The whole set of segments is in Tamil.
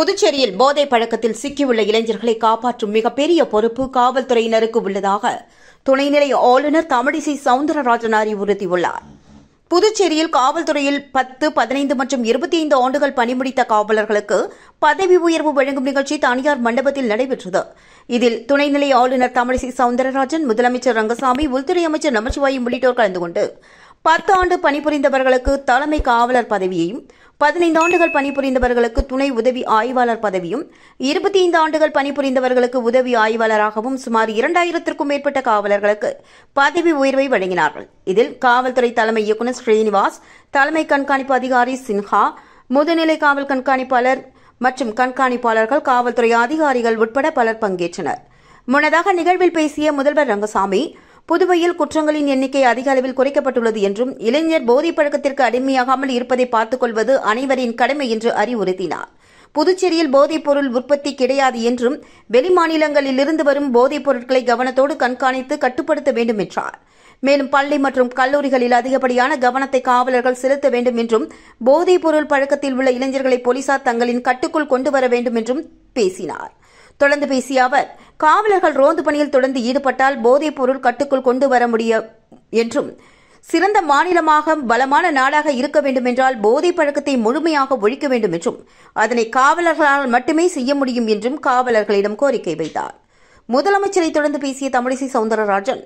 புதுச்சேரியில் போதைப் பழக்கத்தில் சிக்கியுள்ள இளைஞர்களை காப்பாற்றும் மிகப்பெரிய பொறுப்பு காவல்துறையினருக்கு உள்ளதாக துணைநிலை ஆளுநர் தமிழிசை சவுந்தரராஜன் அறிவுறுத்தியுள்ளார் புதுச்சேரியில் காவல்துறையில் பத்து பதினைந்து மற்றும் இருபத்தி ஐந்து ஆண்டுகள் பணிமுடித்த காவலர்களுக்கு பதவி உயர்வு வழங்கும் நிகழ்ச்சி தனியார் மண்டபத்தில் நடைபெற்றது இதில் துணைநிலை ஆளுநர் தமிழிசை சவுந்தரராஜன் முதலமைச்சர் ரங்கசாமி உள்துறை அமைச்சர் நமச்சிவாயம் உள்ளிட்டோர் கலந்து கொண்டு பத்து ஆண்டு பணிபுரிந்தவர்களுக்கு தலைமை காவலர் பதவியையும் பதினைந்து ஆண்டுகள் பணிபுரிந்தவர்களுக்கு துணை உதவி ஆய்வாளர் பதவியும் இருபத்தி ஐந்து ஆண்டுகள் பணிபுரிந்தவர்களுக்கு உதவி ஆய்வாளராகவும் சுமார் இரண்டாயிரத்திற்கும் மேற்பட்ட காவலர்களுக்கு பதவி உயர்வை வழங்கினார்கள் இதில் காவல்துறை தலைமை இயக்குநர் ஸ்ரீனிவாஸ் தலைமை கண்காணிப்பு அதிகாரி சின்ஹா முதுநிலை காவல் கண்காணிப்பாளர் மற்றும் கண்காணிப்பாளர்கள் காவல்துறை அதிகாரிகள் உட்பட பலர் பங்கேற்றனர் முன்னதாக நிகழ்வில் பேசிய முதல்வர் ரங்கசாமி புதுவையில் குற்றங்களின் எண்ணிக்கை அதிக அளவில் குறைக்கப்பட்டுள்ளது என்றும் இளைஞர் போதை பழக்கத்திற்கு அடிமையாகாமல் இருப்பதை பார்த்துக் கொள்வது அனைவரின் கடமை என்று அறிவுறுத்தினார் புதுச்சேரியில் போதைப்பொருள் உற்பத்தி கிடையாது என்றும் வெளிமாநிலங்களிலிருந்து வரும் போதைப் பொருட்களை கவனத்தோடு கண்காணித்து கட்டுப்படுத்த வேண்டும் என்றார் மேலும் பள்ளி மற்றும் கல்லூரிகளில் அதிகப்படியான கவனத்தை காவலர்கள் செலுத்த வேண்டும் என்றும் போதைப்பொருள் பழக்கத்தில் உள்ள இளைஞர்களை போலீசார் தங்களின் கட்டுக்குள் கொண்டு வர வேண்டும் என்றும் பேசினார் தொடர்ந்து பேசிய அவர் காவலர்கள் ரோந்து பணியில் தொடர்ந்து ஈடுபட்டால் போதைப் பொருள் கட்டுக்குள் கொண்டு வர முடியும் என்றும் சிறந்த மாநிலமாக பலமான நாடாக இருக்க வேண்டும் என்றால் போதை பழக்கத்தை முழுமையாக ஒழிக்க வேண்டும் என்றும் அதனை காவலர்களால் மட்டுமே செய்ய முடியும் என்றும் காவலர்களிடம் கோரிக்கை வைத்தார் முதலமைச்சரை தொடர்ந்து பேசிய தமிழிசை சவுந்தரராஜன்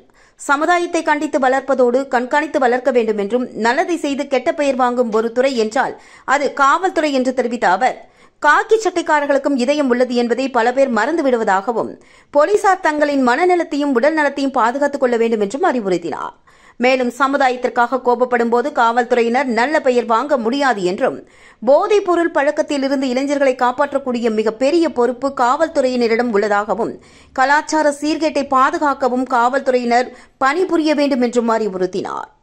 சமுதாயத்தை கண்டித்து வளர்ப்பதோடு கண்காணித்து வளர்க்க வேண்டும் என்றும் நல்லதை செய்து கெட்ட பெயர் வாங்கும் ஒரு துறை என்றால் அது காவல்துறை என்று தெரிவித்த அவர் காக்கி சட்டைக்காரர்களுக்கும் இதயம் உள்ளது என்பதை பல பேர் மறந்து விடுவதாகவும் போலீசார் தங்களின் மனநலத்தையும் உடல் நலத்தையும் பாதுகாத்துக் கொள்ள வேண்டும் என்றும் அறிவுறுத்தினார் மேலும் சமுதாயத்திற்காக கோபப்படும் போது காவல்துறையினர் நல்ல பெயர் வாங்க முடியாது என்றும் போதைப் பொருள் பழக்கத்திலிருந்து இளைஞர்களை காப்பாற்றக்கூடிய மிகப்பெரிய பொறுப்பு காவல்துறையினரிடம் உள்ளதாகவும் கலாச்சார சீர்கேட்டை பாதுகாக்கவும் காவல்துறையினர் பணிபுரிய வேண்டும் என்றும் அறிவுறுத்தினார்